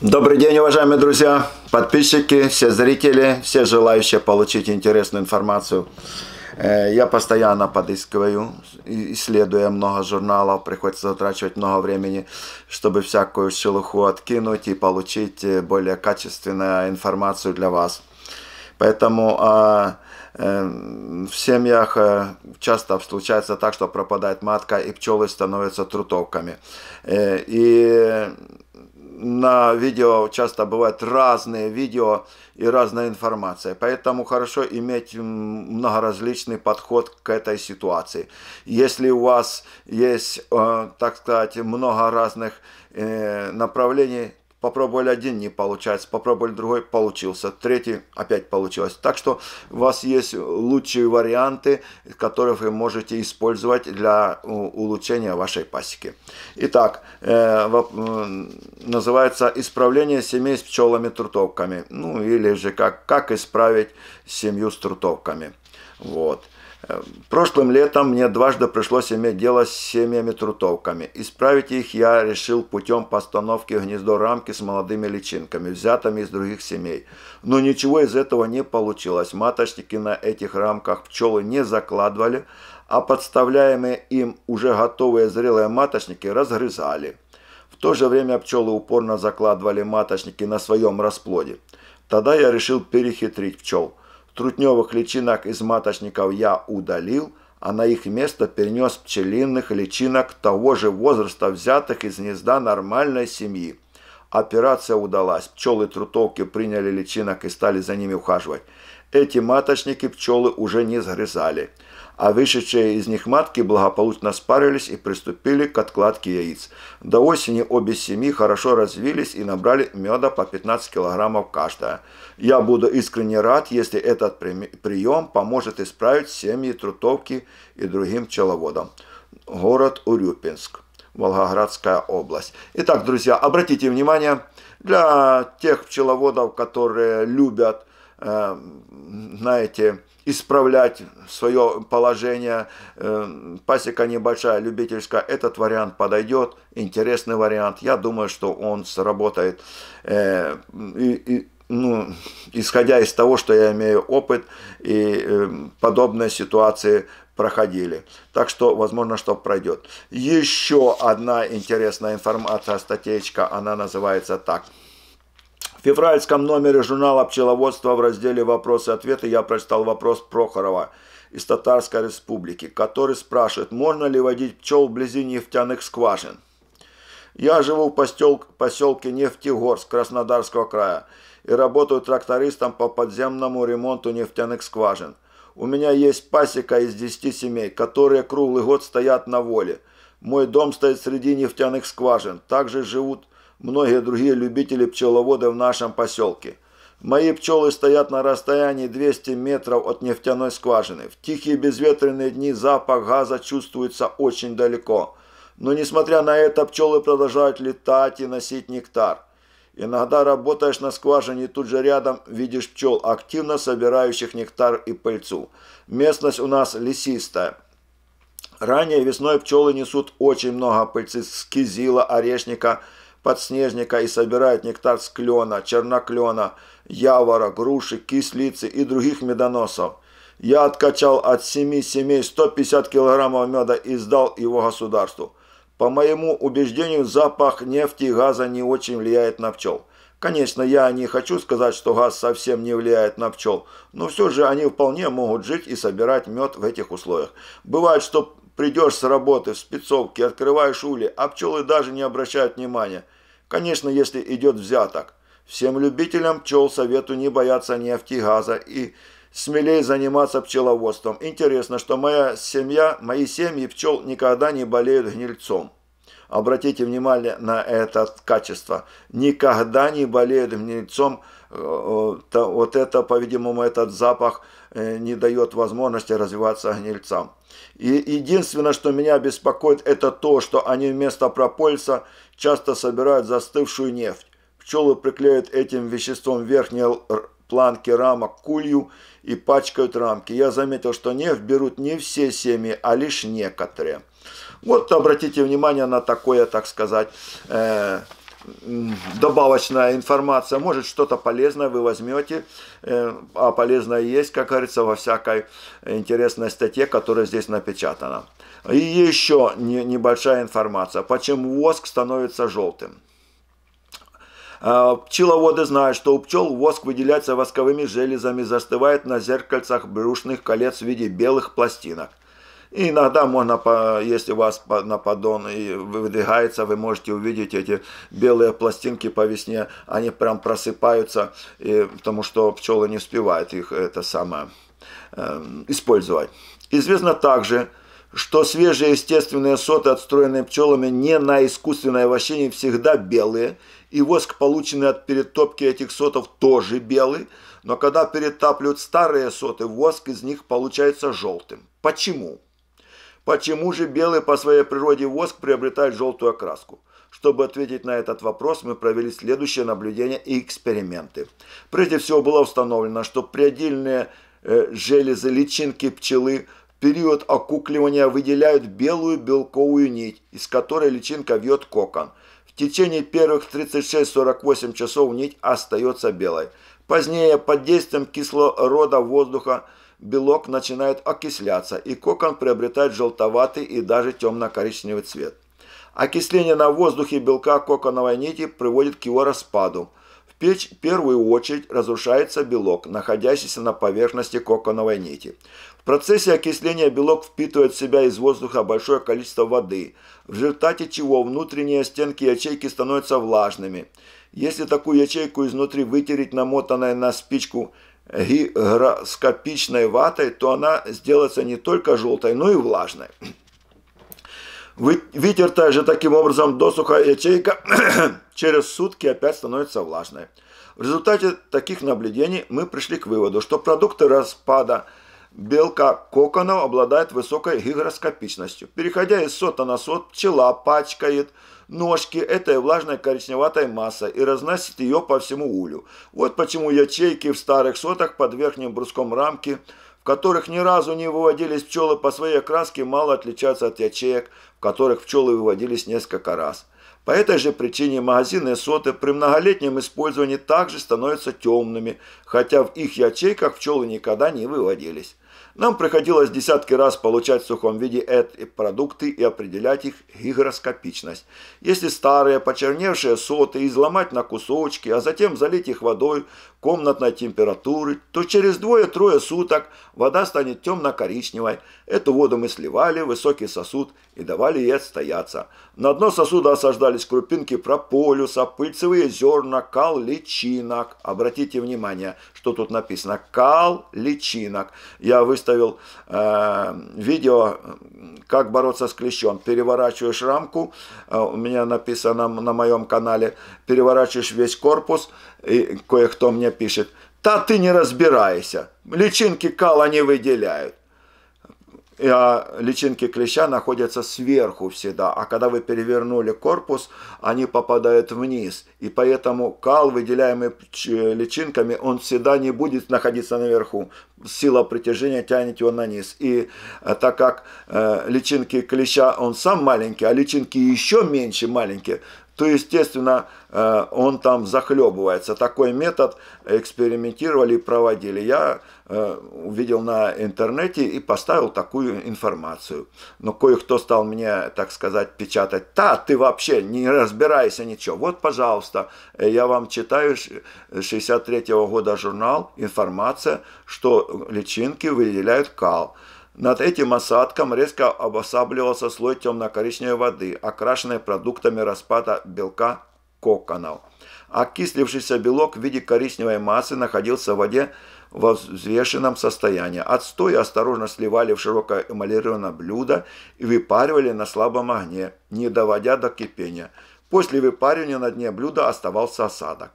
Добрый день, уважаемые друзья, подписчики, все зрители, все желающие получить интересную информацию. Э, я постоянно подыскиваю, исследуя много журналов, приходится затрачивать много времени, чтобы всякую шелуху откинуть и получить э, более качественную информацию для вас. Поэтому а, э, в семьях э, часто случается так, что пропадает матка, и пчелы становятся трутовками. И на видео часто бывают разные видео и разная информация. Поэтому хорошо иметь многоразличный подход к этой ситуации. Если у вас есть, э, так сказать, много разных э, направлений, попробовали один, не получается, попробовали другой, получился, третий, опять получилось. Так что у вас есть лучшие варианты, которые вы можете использовать для улучшения вашей пасеки. Итак, э, называется «Исправление семей с пчелами-трутовками». Ну или же как, как исправить семью с трутовками. Вот. Прошлым летом мне дважды пришлось иметь дело с семьями-трутовками. Исправить их я решил путем постановки в гнездо рамки с молодыми личинками, взятыми из других семей. Но ничего из этого не получилось. Маточники на этих рамках пчелы не закладывали, а подставляемые им уже готовые зрелые маточники разгрызали. В то же время пчелы упорно закладывали маточники на своем расплоде. Тогда я решил перехитрить пчел – Трутневых личинок из маточников я удалил, а на их место перенес пчелиных личинок того же возраста, взятых из гнезда нормальной семьи. Операция удалась. Пчелы трутовки приняли личинок и стали за ними ухаживать. Эти маточники пчелы уже не сгрызали а вышедшие из них матки благополучно спарились и приступили к откладке яиц. До осени обе семьи хорошо развились и набрали меда по 15 килограммов каждая. Я буду искренне рад, если этот прием поможет исправить семьи Трутовки и другим пчеловодам. Город Урюпинск. Волгоградская область. Итак, друзья, обратите внимание, для тех пчеловодов, которые любят Э, знаете, исправлять свое положение. Э, пасека небольшая, любительская. Этот вариант подойдет, интересный вариант. Я думаю, что он сработает. Э, и, и, ну, исходя из того, что я имею опыт и подобные ситуации проходили. Так что, возможно, что пройдет. Еще одна интересная информация, статейка, она называется так – февральском номере журнала «Пчеловодство» в разделе «Вопросы ответы» я прочитал вопрос Прохорова из Татарской республики, который спрашивает, можно ли водить пчел вблизи нефтяных скважин. Я живу в постел... поселке Нефтегорск Краснодарского края и работаю трактористом по подземному ремонту нефтяных скважин. У меня есть пасека из 10 семей, которые круглый год стоят на воле. Мой дом стоит среди нефтяных скважин. Также живут многие другие любители пчеловоды в нашем поселке. Мои пчелы стоят на расстоянии 200 метров от нефтяной скважины. В тихие безветренные дни запах газа чувствуется очень далеко. Но несмотря на это, пчелы продолжают летать и носить нектар. Иногда работаешь на скважине и тут же рядом видишь пчел, активно собирающих нектар и пыльцу. Местность у нас лесистая. Ранее весной пчелы несут очень много пыльцы с кизила, орешника, орешника подснежника и собирает нектар с клена, черноклена, явора, груши, кислицы и других медоносов. Я откачал от семи семей 150 килограммов меда и сдал его государству. По моему убеждению, запах нефти и газа не очень влияет на пчел. Конечно, я не хочу сказать, что газ совсем не влияет на пчел, но все же они вполне могут жить и собирать мед в этих условиях. Бывает, что придешь с работы в спецовке, открываешь ули, а пчелы даже не обращают внимания – Конечно, если идет взяток. Всем любителям пчел совету не бояться нефти, газа и смелее заниматься пчеловодством. Интересно, что моя семья, мои семьи пчел никогда не болеют гнильцом. Обратите внимание на это качество. Никогда не болеют гнильцом. Э, э, вот это, по-видимому, этот запах – Э, не дает возможности развиваться гнильцам. И единственное, что меня беспокоит, это то, что они вместо пропольса часто собирают застывшую нефть. Пчелы приклеивают этим веществом верхние планки рамок кулью и пачкают рамки. Я заметил, что нефть берут не все семьи, а лишь некоторые. Вот обратите внимание на такое, так сказать, э, добавочная информация, может что-то полезное вы возьмете, э, а полезное есть, как говорится, во всякой интересной статье, которая здесь напечатана. И еще небольшая информация, почему воск становится желтым. Э, пчеловоды знают, что у пчел воск выделяется восковыми железами, застывает на зеркальцах брюшных колец в виде белых пластинок – и иногда можно, если у вас на поддон выдвигается, вы можете увидеть эти белые пластинки по весне, они прям просыпаются, и, потому что пчелы не успевают их это самое эм, использовать. Известно также, что свежие естественные соты, отстроенные пчелами не на искусственное овощение, всегда белые, и воск, полученный от перетопки этих сотов, тоже белый, но когда перетапливают старые соты, воск из них получается желтым. Почему? Почему же белый по своей природе воск приобретает желтую окраску? Чтобы ответить на этот вопрос, мы провели следующее наблюдение и эксперименты. Прежде всего было установлено, что приодельные э, железы личинки пчелы в период окукливания выделяют белую белковую нить, из которой личинка вьет кокон. В течение первых 36-48 часов нить остается белой. Позднее под действием кислорода воздуха белок начинает окисляться, и кокон приобретает желтоватый и даже темно-коричневый цвет. Окисление на воздухе белка коконовой нити приводит к его распаду. В печь в первую очередь разрушается белок, находящийся на поверхности коконовой нити. В процессе окисления белок впитывает в себя из воздуха большое количество воды, в результате чего внутренние стенки ячейки становятся влажными. Если такую ячейку изнутри вытереть намотанной на спичку гигроскопичной ватой, то она сделается не только желтой, но и влажной. Вытертая же таким образом досуха ячейка через сутки опять становится влажной. В результате таких наблюдений мы пришли к выводу, что продукты распада – Белка коконов обладает высокой гигроскопичностью. Переходя из сота на сот, пчела пачкает ножки этой влажной коричневатой массой и разносит ее по всему улю. Вот почему ячейки в старых сотах под верхним бруском рамки, в которых ни разу не выводились пчелы по своей окраске, мало отличаются от ячеек, в которых пчелы выводились несколько раз. По этой же причине магазины соты при многолетнем использовании также становятся темными, хотя в их ячейках пчелы никогда не выводились. Нам приходилось десятки раз получать в сухом виде эти продукты и определять их гигроскопичность. Если старые, почерневшие соты изломать на кусочки, а затем залить их водой комнатной температуры, то через двое-трое суток вода станет темно-коричневой. Эту воду мы сливали в высокий сосуд и давали ей отстояться. На дно сосуда осаждали попадались крупинки прополиса, пыльцевые зерна, кал личинок. Обратите внимание, что тут написано. Кал личинок. Я выставил э, видео, как бороться с клещом. Переворачиваешь рамку, э, у меня написано на моем канале, переворачиваешь весь корпус, и кое-кто мне пишет, «Та ты не разбирайся, личинки кала не выделяют». Э, личинки клеща находятся сверху всегда, а когда вы перевернули корпус, они попадают вниз, и поэтому кал, выделяемый э, личинками, он всегда не будет находиться наверху. Сила притяжения тянет его на низ. И э, так как личинки клеща, он сам маленький, а личинки еще меньше маленькие, то, естественно, он там захлебывается. Такой метод экспериментировали и проводили. Я Э, увидел на интернете и поставил такую информацию. Но кое-кто стал мне, так сказать, печатать, «Та, ты вообще не разбираешься ничего». Вот, пожалуйста, э, я вам читаю 63 -го года журнал «Информация», что личинки выделяют кал. Над этим осадком резко обосабливался слой темно-коричневой воды, окрашенной продуктами распада белка коконов. Окислившийся белок в виде коричневой массы находился в воде во взвешенном состоянии. Отстой осторожно сливали в широкое эмалированное блюдо и выпаривали на слабом огне, не доводя до кипения. После выпаривания на дне блюда оставался осадок.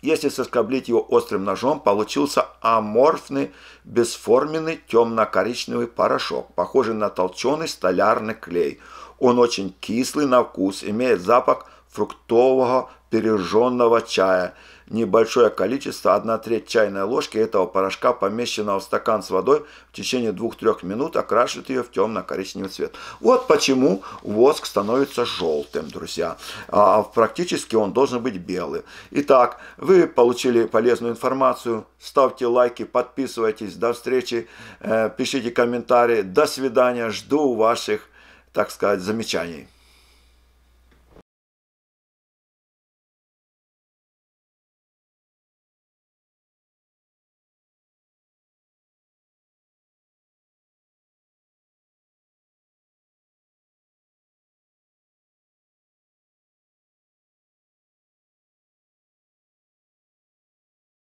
Если соскоблить его острым ножом, получился аморфный, бесформенный темно-коричневый порошок, похожий на толченый столярный клей. Он очень кислый на вкус, имеет запах фруктового пережженного чая, небольшое количество, 1 треть чайной ложки этого порошка, помещенного в стакан с водой, в течение 2-3 минут окрашивает ее в темно-коричневый цвет. Вот почему воск становится желтым, друзья. А, а практически он должен быть белый. Итак, вы получили полезную информацию. Ставьте лайки, подписывайтесь. До встречи, э, пишите комментарии. До свидания. Жду ваших, так сказать, замечаний.